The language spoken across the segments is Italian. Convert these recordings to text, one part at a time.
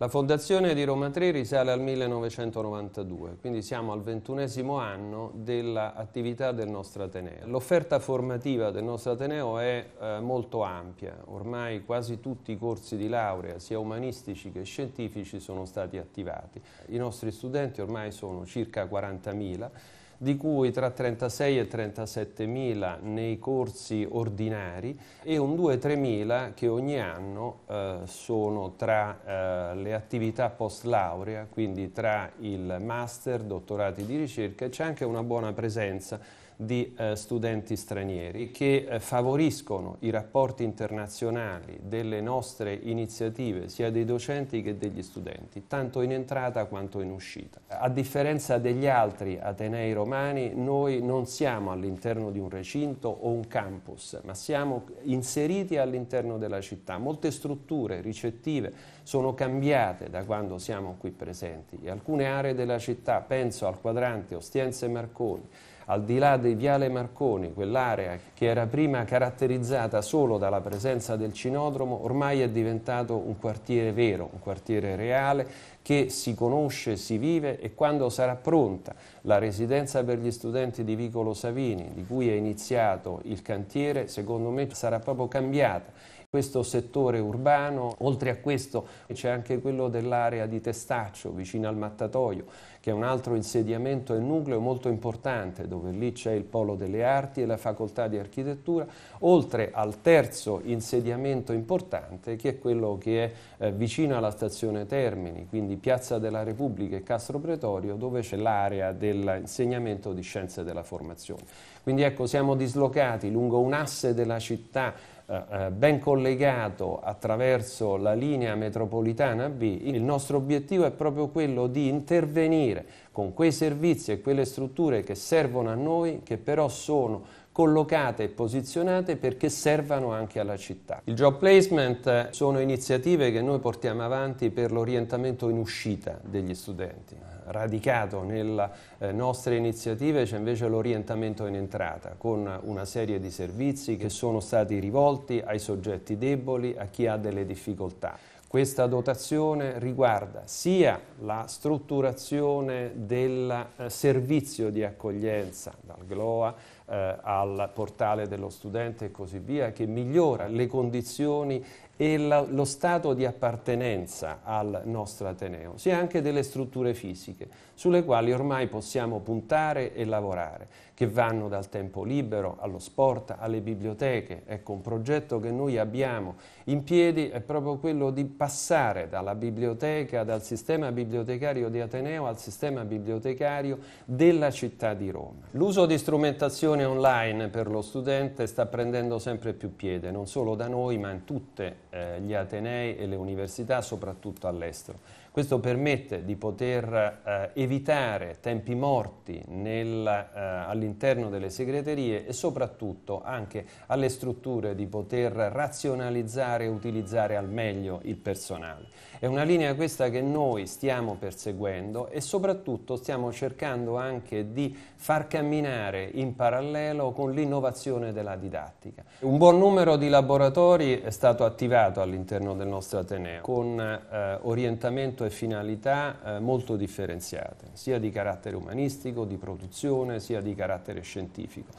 La fondazione di Roma 3 risale al 1992, quindi siamo al ventunesimo anno dell'attività del nostro Ateneo. L'offerta formativa del nostro Ateneo è eh, molto ampia, ormai quasi tutti i corsi di laurea, sia umanistici che scientifici, sono stati attivati. I nostri studenti ormai sono circa 40.000 di cui tra 36 e 37 mila nei corsi ordinari e un 2-3 mila che ogni anno eh, sono tra eh, le attività post laurea, quindi tra il master, dottorati di ricerca e c'è anche una buona presenza di eh, studenti stranieri che eh, favoriscono i rapporti internazionali delle nostre iniziative, sia dei docenti che degli studenti, tanto in entrata quanto in uscita. A differenza degli altri Atenei romani, noi non siamo all'interno di un recinto o un campus, ma siamo inseriti all'interno della città. Molte strutture ricettive sono cambiate da quando siamo qui presenti e alcune aree della città, penso al quadrante Ostiense Marconi, al di là di Viale Marconi, quell'area che era prima caratterizzata solo dalla presenza del cinodromo, ormai è diventato un quartiere vero, un quartiere reale che si conosce, si vive e quando sarà pronta la residenza per gli studenti di Vicolo Savini, di cui è iniziato il cantiere, secondo me sarà proprio cambiata questo settore urbano. Oltre a questo c'è anche quello dell'area di Testaccio, vicino al Mattatoio, che è un altro insediamento e nucleo molto importante, dove lì c'è il Polo delle Arti e la Facoltà di Architettura, oltre al terzo insediamento importante, che è quello che è eh, vicino alla stazione Termini, quindi Piazza della Repubblica e Castro Pretorio, dove c'è l'area dell'insegnamento di scienze della formazione. Quindi ecco, siamo dislocati lungo un asse della città eh, eh, ben collegato attraverso la linea metropolitana B, il nostro obiettivo è proprio quello di intervenire con quei servizi e quelle strutture che servono a noi, che però sono collocate e posizionate perché servano anche alla città. Il job placement sono iniziative che noi portiamo avanti per l'orientamento in uscita degli studenti. Radicato nelle eh, nostre iniziative c'è invece l'orientamento in entrata con una serie di servizi che sono stati rivolti ai soggetti deboli, a chi ha delle difficoltà. Questa dotazione riguarda sia la strutturazione del eh, servizio di accoglienza, dal GLOA eh, al portale dello studente e così via, che migliora le condizioni e la, lo stato di appartenenza al nostro Ateneo, sia anche delle strutture fisiche sulle quali ormai possiamo puntare e lavorare, che vanno dal tempo libero allo sport, alle biblioteche. Ecco, un progetto che noi abbiamo in piedi è proprio quello di passare dalla biblioteca, dal sistema bibliotecario di Ateneo al sistema bibliotecario della città di Roma. L'uso di strumentazione online per lo studente sta prendendo sempre più piede, non solo da noi ma in tutte le città eh, gli atenei e le università, soprattutto all'estero. Questo permette di poter eh, evitare tempi morti eh, all'interno delle segreterie e soprattutto anche alle strutture di poter razionalizzare e utilizzare al meglio il personale. È una linea questa che noi stiamo perseguendo e soprattutto stiamo cercando anche di far camminare in parallelo con l'innovazione della didattica. Un buon numero di laboratori è stato attivato all'interno del nostro Ateneo con eh, orientamento e finalità eh, molto differenziate, sia di carattere umanistico, di produzione, sia di carattere scientifico.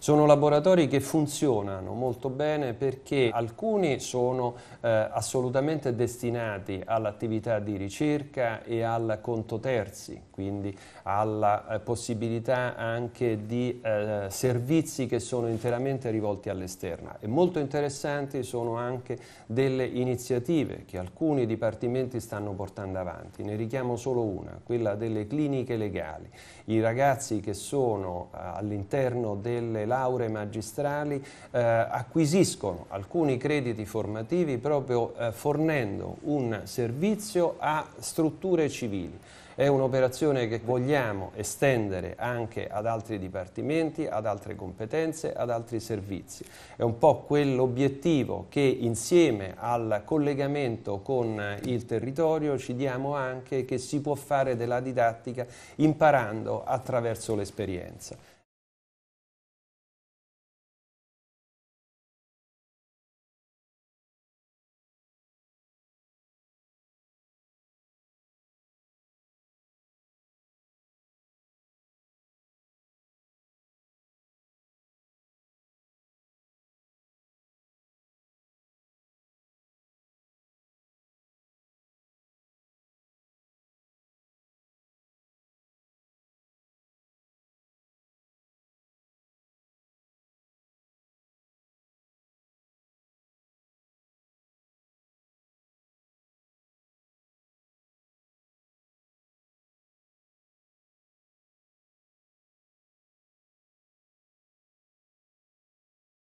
Sono laboratori che funzionano molto bene perché alcuni sono eh, assolutamente destinati all'attività di ricerca e al conto terzi, quindi alla eh, possibilità anche di eh, servizi che sono interamente rivolti all'esterno. E molto interessanti sono anche delle iniziative che alcuni dipartimenti stanno portando davanti, ne richiamo solo una, quella delle cliniche legali. I ragazzi che sono eh, all'interno delle lauree magistrali eh, acquisiscono alcuni crediti formativi proprio eh, fornendo un servizio a strutture civili. È un'operazione che vogliamo estendere anche ad altri dipartimenti, ad altre competenze, ad altri servizi. È un po' quell'obiettivo che insieme al collegamento con il territorio ci diamo anche che si può fare della didattica imparando attraverso l'esperienza.